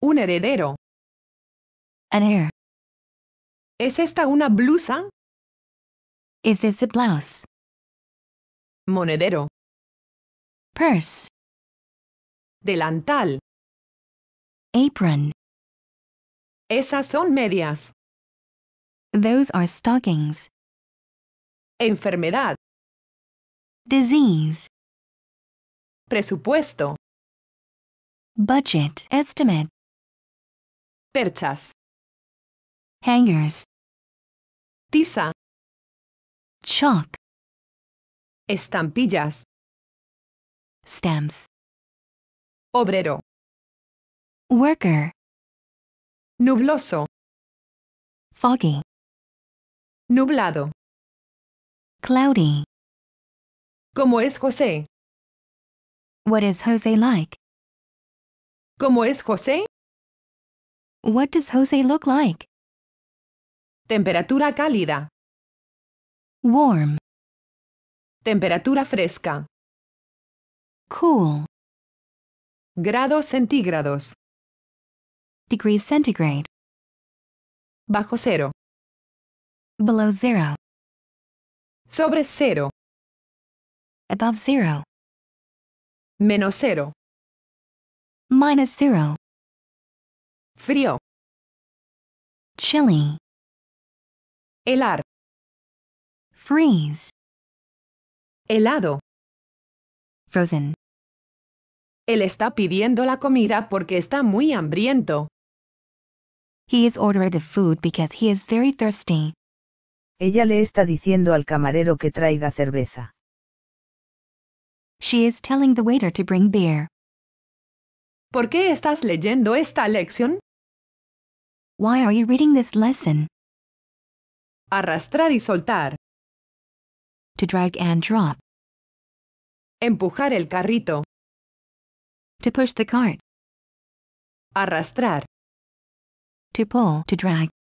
Un heredero. An heir. ¿Es esta una blusa? Is this a blouse? Monedero. Purse. Delantal. Apron. Esas son medias. Those are stockings. Enfermedad. Disease. Presupuesto. Budget estimate perchas, hangers, tiza, chalk, estampillas, stamps, obrero, worker, nubloso, foggy, nublado, cloudy, ¿Cómo es José? What is Jose like? ¿Cómo es José? What does Jose look like? Temperatura cálida. Warm. Temperatura fresca. Cool. Grados centígrados. Degrees centigrade. Bajo cero. Below zero. Sobre cero. Above zero. Menos cero. Minus zero. Frío. Chilly. Helar. Freeze. Helado. Frozen. Él está pidiendo la comida porque está muy hambriento. He is ordering the food because he is very thirsty. Ella le está diciendo al camarero que traiga cerveza. She is telling the waiter to bring beer. ¿Por qué estás leyendo esta lección? Why are you reading this lesson? Arrastrar y soltar. To drag and drop. Empujar el carrito. To push the cart. Arrastrar. To pull, to drag.